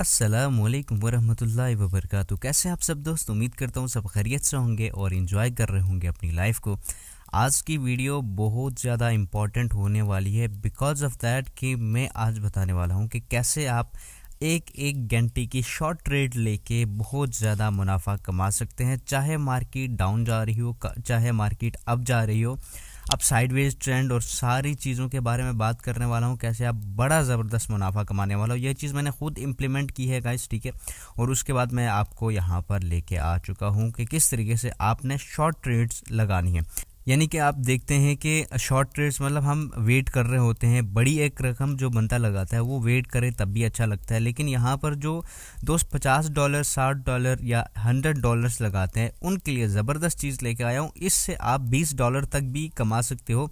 असलकम वरहमल वबरक कैसे आप सब दोस्त उम्मीद करता हूँ सब खैरियत से होंगे और इन्जॉय कर रहे होंगे अपनी लाइफ को आज की वीडियो बहुत ज़्यादा इम्पॉर्टेंट होने वाली है बिकॉज ऑफ दैट कि मैं आज बताने वाला हूँ कि कैसे आप एक एक घंटे की शॉर्ट ट्रेड लेके बहुत ज़्यादा मुनाफा कमा सकते हैं चाहे मार्केट डाउन जा रही हो चाहे मार्केट अप जा रही हो अब साइडवेज ट्रेंड और सारी चीज़ों के बारे में बात करने वाला हूँ कैसे आप बड़ा ज़बरदस्त मुनाफा कमाने वाला हो यह चीज़ मैंने खुद इम्प्लीमेंट की है गाइस ठीक है और उसके बाद मैं आपको यहाँ पर लेके आ चुका हूँ कि किस तरीके से आपने शॉर्ट ट्रेड्स लगानी है यानी कि आप देखते हैं कि शॉर्ट ट्रेड्स मतलब हम वेट कर रहे होते हैं बड़ी एक रकम जो बनता लगाता है वो वेट करें तब भी अच्छा लगता है लेकिन यहाँ पर जो दोस्त पचास डॉलर साठ डॉलर या हंड्रेड डॉलर्स लगाते हैं उनके लिए ज़बरदस्त चीज़ लेके आया हूँ इससे आप बीस डॉलर तक भी कमा सकते हो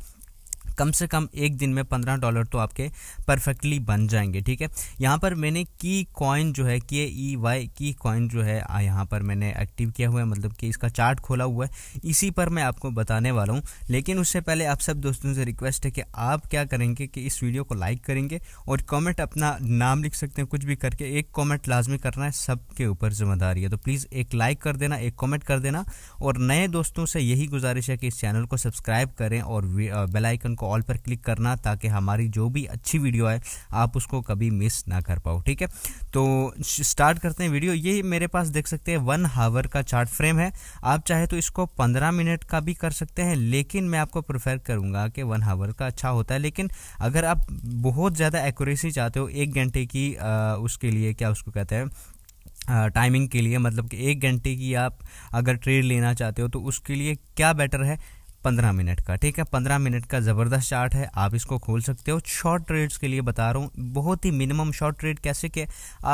कम से कम एक दिन में पंद्रह डॉलर तो आपके परफेक्टली बन जाएंगे ठीक है यहाँ पर मैंने की कॉइन जो है के ई वाई की कॉइन जो है यहाँ पर मैंने एक्टिव किया हुआ है मतलब कि इसका चार्ट खोला हुआ है इसी पर मैं आपको बताने वाला हूँ लेकिन उससे पहले आप सब दोस्तों से रिक्वेस्ट है कि आप क्या करेंगे कि इस वीडियो को लाइक करेंगे और कॉमेंट अपना नाम लिख सकते हैं कुछ भी करके एक कॉमेंट लाजमी करना है सबके ऊपर जिम्मेदारी है तो प्लीज़ एक लाइक कर देना एक कॉमेंट कर देना और नए दोस्तों से यही गुजारिश है कि इस चैनल को सब्सक्राइब करें और बेलाइकन को ऑल पर क्लिक करना ताकि हमारी जो भी अच्छी वीडियो है आप उसको कभी मिस ना कर पाओ ठीक है तो स्टार्ट करते हैं वीडियो ये मेरे पास देख सकते हैं वन हावर का चार्ट फ्रेम है आप चाहे तो इसको पंद्रह मिनट का भी कर सकते हैं लेकिन मैं आपको प्रेफर करूँगा कि वन हावर का अच्छा होता है लेकिन अगर आप बहुत ज़्यादा एक्यूरेसी चाहते हो एक घंटे की आ, उसके लिए क्या उसको कहते हैं टाइमिंग के लिए मतलब कि एक घंटे की आप अगर ट्रेड लेना चाहते हो तो उसके लिए क्या बेटर है पंद्रह मिनट का ठीक है पंद्रह मिनट का ज़बरदस्त चार्ट है आप इसको खोल सकते हो शॉर्ट ट्रेड्स के लिए बता रहा हूँ बहुत ही मिनिमम शॉर्ट ट्रेड कैसे कि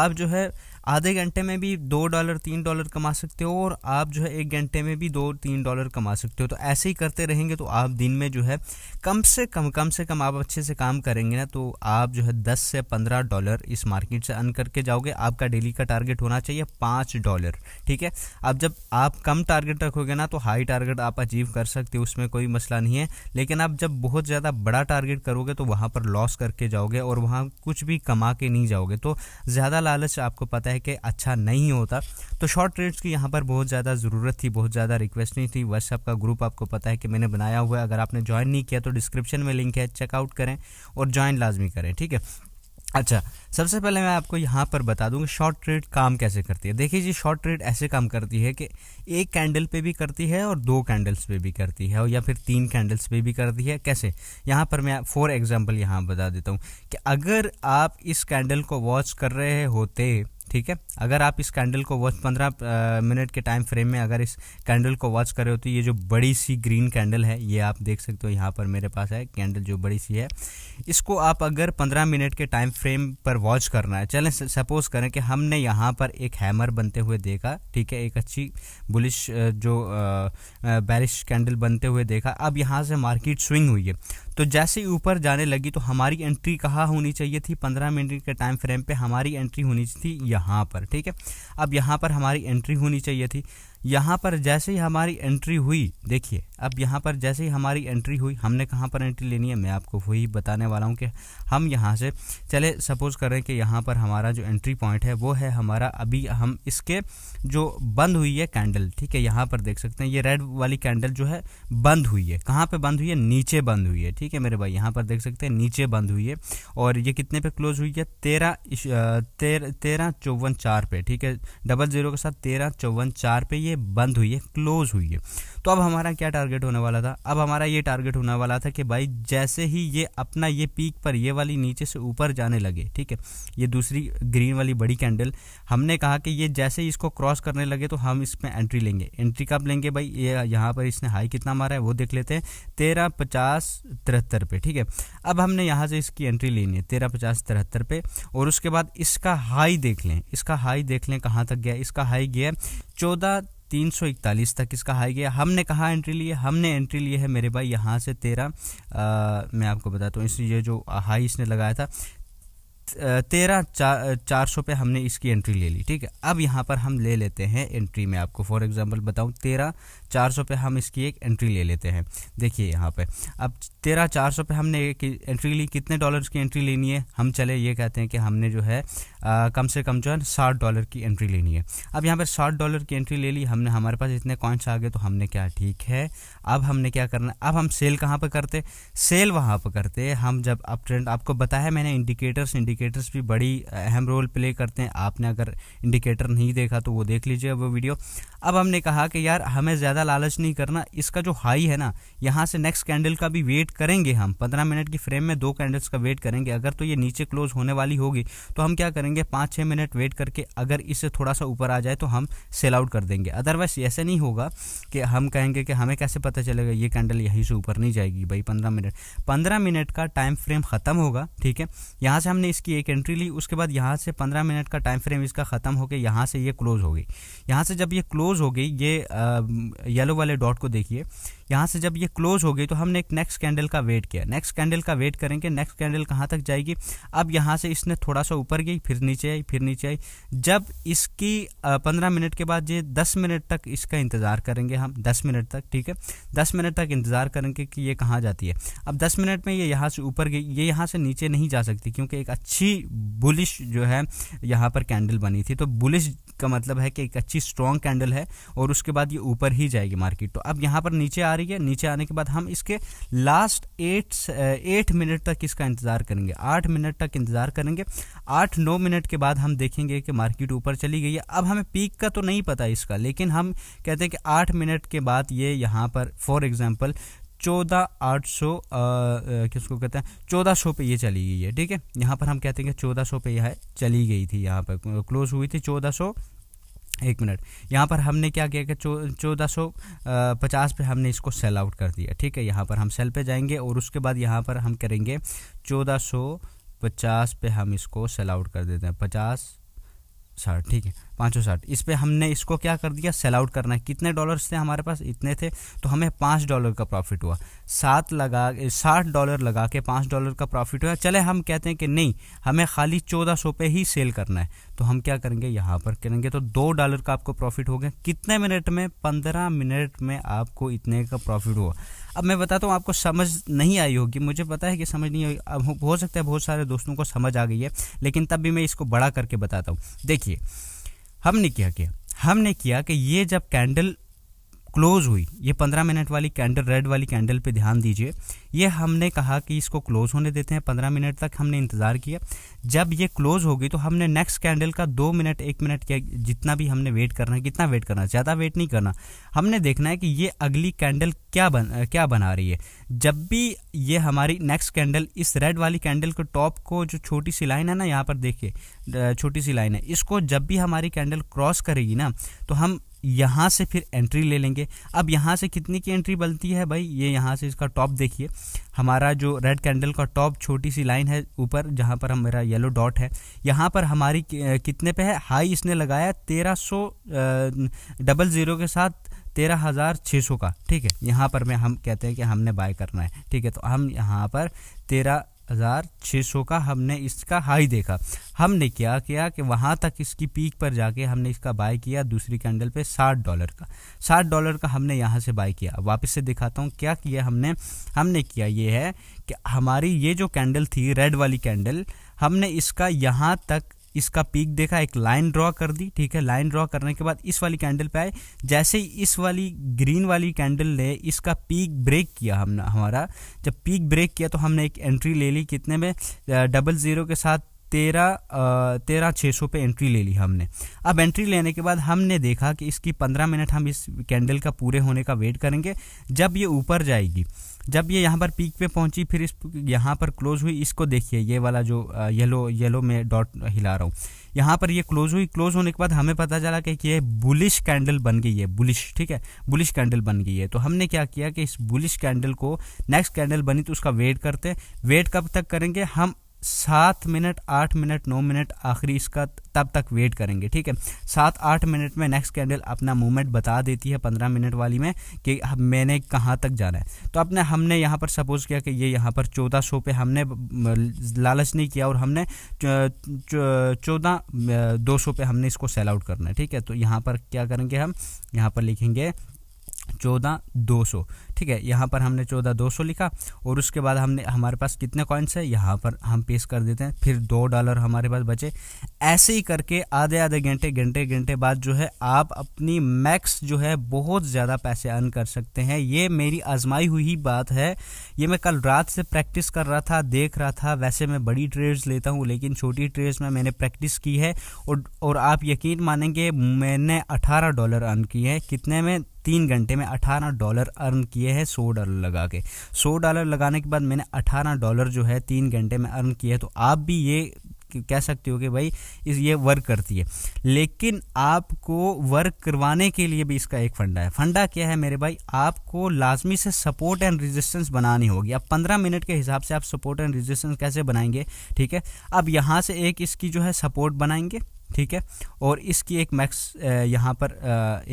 आप जो है आधे घंटे में भी दो डॉलर तीन डॉलर कमा सकते हो और आप जो है एक घंटे में भी दो तीन डॉलर कमा सकते हो तो ऐसे ही करते रहेंगे तो आप दिन में जो है कम से कम कम से कम आप अच्छे से काम करेंगे ना तो आप जो है दस से पंद्रह डॉलर इस मार्केट से अर्न करके जाओगे आपका डेली का टारगेट होना चाहिए पाँच डॉलर ठीक है अब जब आप कम टारगेट रखोगे ना तो हाई टारगेट आप अचीव कर सकते हो उसमें कोई मसला नहीं है लेकिन आप जब बहुत ज़्यादा बड़ा टारगेट करोगे तो वहाँ पर लॉस करके जाओगे और वहाँ कुछ भी कमा के नहीं जाओगे तो ज़्यादा लालच आपको पता है है कि अच्छा नहीं होता तो शॉर्ट ट्रेड्स की यहाँ पर बहुत ज़्यादा ज़रूरत थी बहुत ज़्यादा रिक्वेस्ट नहीं थी व्हाट्सअप का ग्रुप आपको पता है कि मैंने बनाया हुआ है अगर आपने ज्वाइन नहीं किया तो डिस्क्रिप्शन में लिंक है चेकआउट करें और ज्वाइन लाजमी करें ठीक है अच्छा सबसे पहले मैं आपको यहाँ पर बता दूँ शॉर्ट ट्रेड काम कैसे करती है देखिए जी शॉर्ट ट्रेड ऐसे काम करती है कि एक कैंडल पे भी करती है और दो कैंडल्स पे भी करती है और या फिर तीन कैंडल्स पे भी करती है कैसे यहाँ पर मैं फॉर एग्जांपल यहाँ बता देता हूँ कि अगर आप इस कैंडल को वॉच कर रहे होते ठीक है अगर आप इस कैंडल को वॉच पंद्रह मिनट के टाइम फ्रेम में अगर इस कैंडल को वॉच कर रहे हो तो ये जो बड़ी सी ग्रीन कैंडल है ये आप देख सकते हो यहाँ पर मेरे पास है कैंडल जो बड़ी सी है इसको आप अगर पंद्रह मिनट के टाइम फ्रेम पर वॉच करना है चलें सपोज करें कि हमने यहाँ पर एक हैमर बनते हुए देखा ठीक है एक अच्छी बुलिश जो बैरिश कैंडल बनते हुए देखा अब यहाँ से मार्केट स्विंग हुई है तो जैसे ही ऊपर जाने लगी तो हमारी एंट्री कहाँ होनी चाहिए थी पंद्रह मिनट के टाइम फ्रेम पे हमारी एंट्री होनी थी यहाँ पर ठीक है अब यहाँ पर हमारी एंट्री होनी चाहिए थी यहाँ पर जैसे ही हमारी एंट्री हुई देखिए अब यहाँ पर जैसे ही हमारी एंट्री हुई हमने कहाँ पर एंट्री लेनी है मैं आपको वही बताने वाला हूँ कि हम यहाँ से चले सपोज करें कि यहाँ पर हमारा जो एंट्री पॉइंट है वो है हमारा अभी हम इसके जो बंद हुई है कैंडल ठीक है यहाँ पर देख सकते हैं ये रेड वाली कैंडल जो है बंद हुई है कहाँ पर बंद हुई है नीचे बंद हुई है ठीक है मेरे भाई यहाँ पर देख सकते हैं नीचे बंद हुई है और ये कितने पर क्लोज हुई है तेरह तेरह चौवन चार पे ठीक है डबल जीरो के साथ तेरह चौवन चार पे ये है बंद हुई है क्लोज हुई है तो अब हमारा क्या टारगेट होने वाला था अब हमारा ये टारगेट होने वाला था कि भाई जैसे ही ये अपना ये पीक पर ये वाली नीचे से ऊपर जाने लगे ठीक है ये दूसरी ग्रीन वाली बड़ी कैंडल हमने कहा कि ये जैसे ही इसको क्रॉस करने लगे तो हम इसमें एंट्री लेंगे एंट्री कब लेंगे भाई ये यहाँ पर इसने हाई कितना मारा है वो देख लेते हैं तेरह पचास तिहत्तर पे ठीक है अब हमने यहाँ से इसकी एंट्री लेनी है तेरह पचास तिहत्तर पे और उसके बाद इसका हाई देख लें इसका हाई देख लें कहाँ तक गया इसका हाई गया चौदह तीन सौ इकतालीस तक इसका हाई गया हमने कहा एंट्री ली है हमने एंट्री लिए है मेरे भाई यहाँ से तेरह मैं आपको बताता हूँ इस ये जो हाई इसने लगाया था तेरह चार चार सौ पे हमने इसकी एंट्री ले ली ठीक है अब यहाँ पर हम ले लेते हैं एंट्री में आपको फॉर एग्जांपल बताऊँ तेरह चार सौ पे हम इसकी एक एंट्री ले लेते हैं देखिए यहाँ पे अब तेरह चार सौ पे हमने एक एंट्री ली कितने डॉलर्स की एंट्री लेनी है हम चले ये कहते हैं कि हमने जो है आ, कम से कम जो है साठ डॉलर की एंट्री लेनी है अब यहाँ पर साठ डॉलर की एंट्री ले ली हमने हमारे पास इतने कॉइन्स आ गए तो हमने क्या ठीक है अब हमने क्या करना अब हम सेल कहाँ पर करते सेल वहाँ पर करते हम जब अब ट्रेंड आपको बताया मैंने इंडिकेटर्स इंडिकेटर इंडिकेटर्स भी बड़ी अहम रोल प्ले करते हैं आपने अगर इंडिकेटर नहीं देखा तो वो देख लीजिए वो वीडियो अब हमने कहा कि यार हमें ज़्यादा लालच नहीं करना इसका जो हाई है ना यहाँ से नेक्स्ट कैंडल का भी वेट करेंगे हम पंद्रह मिनट की फ्रेम में दो कैंडल्स का वेट करेंगे अगर तो ये नीचे क्लोज होने वाली होगी तो हम क्या करेंगे पाँच छः मिनट वेट करके अगर इससे थोड़ा सा ऊपर आ जाए तो हम सेल आउट कर देंगे अदरवाइज ऐसे नहीं होगा कि हम कहेंगे कि हमें कैसे पता चलेगा ये कैंडल यहीं से ऊपर नहीं जाएगी भाई पंद्रह मिनट पंद्रह मिनट का टाइम फ्रेम ख़त्म होगा ठीक है यहाँ से हमने इसकी एक एंट्री ली उसके बाद यहाँ से पंद्रह मिनट का टाइम फ्रेम इसका ख़त्म होकर यहाँ से ये क्लोज हो गई यहाँ से जब ये क्लोज क्लोज हो गई ये येलो वाले डॉट को देखिए यहाँ से जब ये क्लोज हो गई तो हमने एक नेक्स्ट कैंडल का वेट किया नेक्स्ट कैंडल का वेट करेंगे नेक्स्ट कैंडल कहाँ तक जाएगी अब यहाँ से इसने थोड़ा सा ऊपर गई फिर नीचे आई फिर नीचे आई जब इसकी पंद्रह मिनट के बाद ये दस मिनट तक इसका इंतज़ार करेंगे हम दस मिनट तक ठीक है दस मिनट तक इंतज़ार करेंगे कि ये कहाँ जाती है अब दस मिनट में ये यहाँ से ऊपर गई ये यहाँ से नीचे नहीं जा सकती क्योंकि एक अच्छी बुलिश जो है यहाँ पर कैंडल बनी थी तो बुलिश इसका मतलब है कि एक अच्छी स्ट्रॉन्ग कैंडल है और उसके बाद ये ऊपर ही जाएगी मार्केट तो अब यहाँ पर नीचे आ रही है नीचे आने के बाद हम इसके लास्ट एट एट मिनट तक इसका इंतज़ार करेंगे आठ मिनट तक इंतज़ार करेंगे आठ नौ मिनट के बाद हम देखेंगे कि मार्केट ऊपर चली गई है अब हमें पीक का तो नहीं पता इसका लेकिन हम कहते हैं कि आठ मिनट के बाद ये यहाँ पर फॉर एग्ज़ाम्पल चौदह आठ सौ uh, uh, किसको कहते हैं चौदह सौ पे ये चली गई है ठीक है यहाँ पर हम कहते हैं कि चौदह सौ पे यह चली गई थी यहाँ पर क्लोज हुई थी चौदह सौ एक मिनट यहाँ पर हमने क्या किया कि चौदह सौ पचास पर हमने इसको सेल आउट कर दिया ठीक है यहाँ पर हम सेल पे जाएंगे और उसके बाद यहाँ पर हम करेंगे चौदह सौ पचास पर हम इसको सेल आउट कर देते हैं पचास साठ ठीक है पाँच सौ साठ इस पर हमने इसको क्या कर दिया सेल आउट करना है कितने डॉलर्स थे हमारे पास इतने थे तो हमें पाँच डॉलर का प्रॉफिट हुआ सात लगा साठ डॉलर लगा के पाँच डॉलर का प्रॉफिट हुआ चले हम कहते हैं कि नहीं हमें खाली चौदह सौ पे ही सेल करना है तो हम क्या करेंगे यहाँ पर करेंगे तो दो डॉलर का आपको प्रॉफिट हो गया कितने मिनट में पंद्रह मिनट में आपको इतने का प्रॉफिट हुआ अब मैं बताता हूँ आपको समझ नहीं आई होगी मुझे पता है कि समझ नहीं आई अब हो सकता है बहुत सारे दोस्तों को समझ आ गई है लेकिन तब भी मैं इसको बड़ा करके बताता हूँ देखिए हमने क्या किया हमने किया कि ये जब कैंडल क्लोज़ हुई ये पंद्रह मिनट वाली कैंडल रेड वाली कैंडल पे ध्यान दीजिए ये हमने कहा कि इसको क्लोज़ होने देते हैं पंद्रह मिनट तक हमने इंतज़ार किया जब ये क्लोज़ होगी तो हमने नेक्स्ट कैंडल का दो मिनट एक मिनट के जितना भी हमने वेट करना है कितना वेट करना ज़्यादा वेट नहीं करना हमने देखना है कि ये अगली कैंडल क्या बन क्या बना रही है जब भी ये हमारी नेक्स्ट कैंडल इस रेड वाली कैंडल के टॉप को जो छोटी सी लाइन है ना यहाँ पर देखिए छोटी सी लाइन है इसको जब भी हमारी कैंडल क्रॉस करेगी ना तो हम यहाँ से फिर एंट्री ले लेंगे अब यहाँ से कितने की एंट्री बनती है भाई ये यहाँ से इसका टॉप देखिए हमारा जो रेड कैंडल का टॉप छोटी सी लाइन है ऊपर जहाँ पर हम मेरा येलो डॉट है यहाँ पर हमारी कितने पे है हाई इसने लगाया तेरह सौ डबल ज़ीरो के साथ तेरह हज़ार छः सौ का ठीक है यहाँ पर मैं हम कहते हैं कि हमने बाय करना है ठीक है तो हम यहाँ पर तेरह हज़ार छः सौ का हमने इसका हाई देखा हमने क्या किया कि वहाँ तक इसकी पीक पर जाके हमने इसका बाय किया दूसरी कैंडल पे साठ डॉलर का साठ डॉलर का हमने यहाँ से बाय किया वापस से दिखाता हूँ क्या किया हमने हमने किया ये है कि हमारी ये जो कैंडल थी रेड वाली कैंडल हमने इसका यहाँ तक इसका पीक देखा एक लाइन ड्रॉ कर दी ठीक है लाइन ड्रॉ करने के बाद इस वाली कैंडल पे आए जैसे ही इस वाली ग्रीन वाली कैंडल ने इसका पीक ब्रेक किया हमने हमारा जब पीक ब्रेक किया तो हमने एक एंट्री ले ली कितने में डबल ज़ीरो के साथ तेरह तेरह छः सौ पर एंट्री ले ली हमने अब एंट्री लेने के बाद हमने देखा कि इसकी पंद्रह मिनट हम इस कैंडल का पूरे होने का वेट करेंगे जब ये ऊपर जाएगी जब ये यहाँ पर पीक पे पहुँची फिर इस यहाँ पर क्लोज हुई इसको देखिए ये वाला जो येलो येलो में डॉट हिला रहा हूँ यहाँ पर ये क्लोज हुई क्लोज होने के बाद हमें पता चला कि ये बुलिश कैंडल बन गई है बुलिश ठीक है बुलिश कैंडल बन गई है तो हमने क्या किया कि इस बुलिश कैंडल को नेक्स्ट कैंडल बनी तो उसका वेट करते हैं वेट कब तक करेंगे हम सात मिनट आठ मिनट नौ मिनट आखिरी इसका तब तक वेट करेंगे ठीक है सात आठ मिनट में नेक्स्ट कैंडल अपना मूवमेंट बता देती है पंद्रह मिनट वाली में कि अब मैंने कहाँ तक जाना है तो अपने हमने यहाँ पर सपोज किया कि ये यहाँ पर चौदह सौ पे हमने लालच नहीं किया और हमने चौदह दो सौ पे हमने इसको सेल आउट करना है ठीक है तो यहाँ पर क्या करेंगे हम यहाँ पर लिखेंगे चौदह दो सौ ठीक है यहाँ पर हमने चौदह दो सौ लिखा और उसके बाद हमने हमारे पास कितने कॉइन्स है यहाँ पर हम पेश कर देते हैं फिर दो डॉलर हमारे पास बचे ऐसे ही करके आधे आधे घंटे घंटे घंटे बाद जो है आप अपनी मैक्स जो है बहुत ज़्यादा पैसे अर्न कर सकते हैं ये मेरी आजमाई हुई बात है ये मैं कल रात से प्रैक्टिस कर रहा था देख रहा था वैसे मैं बड़ी ट्रेड्स लेता हूँ लेकिन छोटी ट्रेड्स में मैंने प्रैक्टिस की है और और आप यकीन मानेंगे मैंने अठारह डॉलर अर्न किए हैं कितने में तीन घंटे में अठारह डॉलर अर्न किए हैं सौ डॉलर लगा के सौ डॉलर लगाने के बाद मैंने अठारह डॉलर जो है तीन घंटे में अर्न किया है तो आप भी ये कह सकते हो कि भाई इस ये वर्क करती है लेकिन आपको वर्क करवाने के लिए भी इसका एक फंडा है फंडा क्या है मेरे भाई आपको लाजमी से सपोर्ट एंड रेजिस्टेंस बनानी होगी अब पंद्रह मिनट के हिसाब से आप सपोर्ट एंड रेजिस्टेंस कैसे बनाएंगे ठीक है अब यहाँ से एक इसकी जो है सपोर्ट बनाएंगे ठीक है और इसकी एक मैक्स यहाँ पर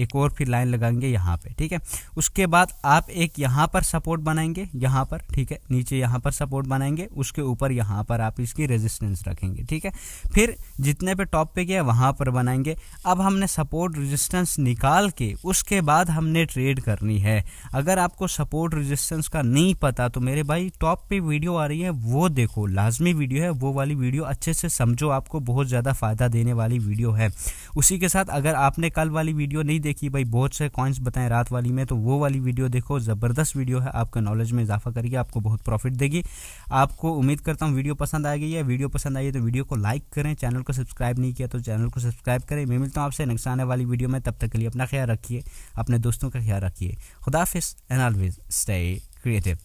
एक और फिर लाइन लगाएंगे यहाँ पे ठीक है उसके बाद आप एक यहाँ पर सपोर्ट बनाएंगे यहाँ पर ठीक है नीचे यहाँ पर सपोर्ट बनाएंगे उसके ऊपर यहाँ पर आप इसकी रेजिस्टेंस रखेंगे ठीक है फिर जितने पे टॉप पे गया वहाँ पर बनाएंगे अब हमने सपोर्ट रजिस्टेंस निकाल के उसके बाद हमने ट्रेड करनी है अगर आपको सपोर्ट रजिस्टेंस का नहीं पता तो मेरे भाई टॉप पर वीडियो आ रही है वो देखो लाजमी वीडियो है वो वाली वीडियो अच्छे से समझो आपको बहुत ज़्यादा फायदा देने वाली वाली वीडियो है उसी के साथ अगर आपने कल वाली वीडियो नहीं देखी भाई बहुत से कॉइन्स बताएं रात वाली में तो वो वाली वीडियो देखो ज़बरदस्त वीडियो है आपका नॉलेज में इजाफा करेगी आपको बहुत प्रॉफिट देगी आपको उम्मीद करता हूँ वीडियो पसंद आ गई है वीडियो पसंद आई है तो वीडियो को लाइक करें चैनल को सब्सक्राइब नहीं किया तो चैनल को सब्सक्राइब करें मैं मिलता हूँ आपसे नेक्स्ट आने वाली वीडियो में तब तक के लिए अपना ख्याल रखिए अपने दोस्तों का ख्याल रखिए खुदाफिस एंड ऑलवेज स्टे क्रिएटिव